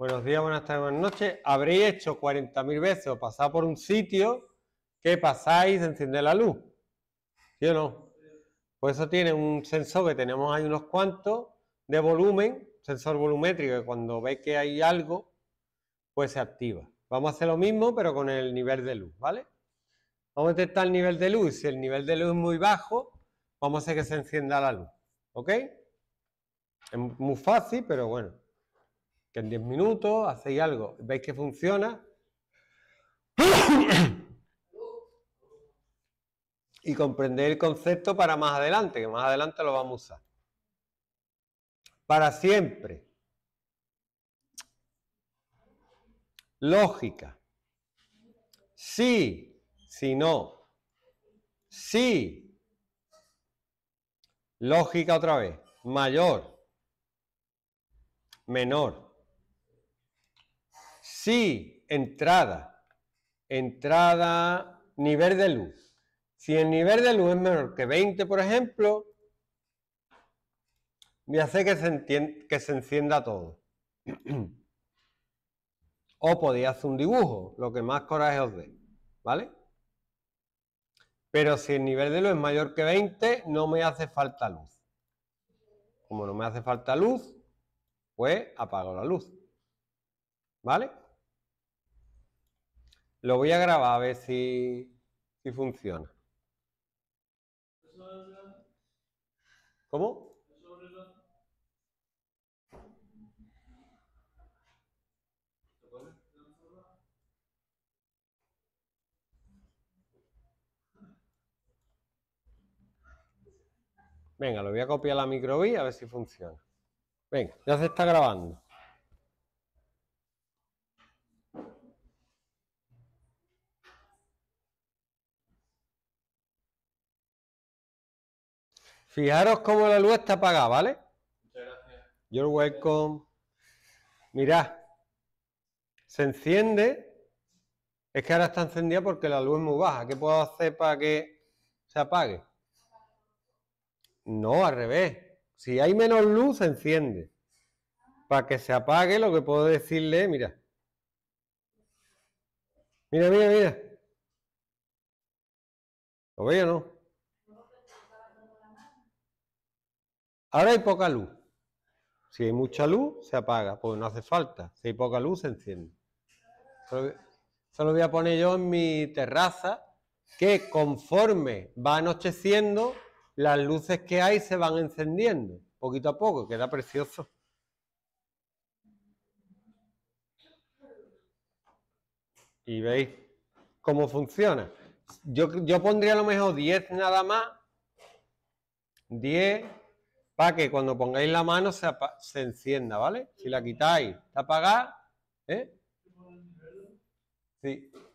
Buenos días, buenas tardes, buenas noches. Habréis hecho 40.000 veces o pasado por un sitio que pasáis se enciende la luz. ¿Sí o no? Pues eso tiene un sensor que tenemos ahí unos cuantos de volumen, sensor volumétrico, que cuando ve que hay algo, pues se activa. Vamos a hacer lo mismo, pero con el nivel de luz, ¿vale? Vamos a detectar el nivel de luz. Si el nivel de luz es muy bajo, vamos a hacer que se encienda la luz. ¿Ok? Es muy fácil, pero bueno que en 10 minutos hacéis algo, veis que funciona y comprender el concepto para más adelante, que más adelante lo vamos a usar. Para siempre. Lógica. Sí, si no. Sí. Lógica otra vez. Mayor. Menor. Si entrada, entrada, nivel de luz. Si el nivel de luz es menor que 20, por ejemplo, me hace que se, que se encienda todo. o podía hacer un dibujo, lo que más coraje os dé, ¿vale? Pero si el nivel de luz es mayor que 20, no me hace falta luz. Como no me hace falta luz, pues apago la luz. ¿Vale? Lo voy a grabar a ver si, funciona. ¿Cómo? Venga, lo voy a copiar a la microvía a ver si funciona. Venga, ya se está grabando. Fijaros cómo la luz está apagada, ¿vale? Muchas gracias. You're welcome. Mirad, se enciende. Es que ahora está encendida porque la luz es muy baja. ¿Qué puedo hacer para que se apague? No, al revés. Si hay menos luz, se enciende. Para que se apague, lo que puedo decirle, mira. Mira, mira, mira. ¿Lo veis o no? Ahora hay poca luz. Si hay mucha luz, se apaga, pues no hace falta. Si hay poca luz, se enciende. Solo voy a poner yo en mi terraza, que conforme va anocheciendo, las luces que hay se van encendiendo, poquito a poco, queda precioso. Y veis cómo funciona. Yo, yo pondría a lo mejor 10 nada más, 10, para que cuando pongáis la mano se, encienda, ¿vale? Si la quitáis, está apagada, ¿eh? Sí.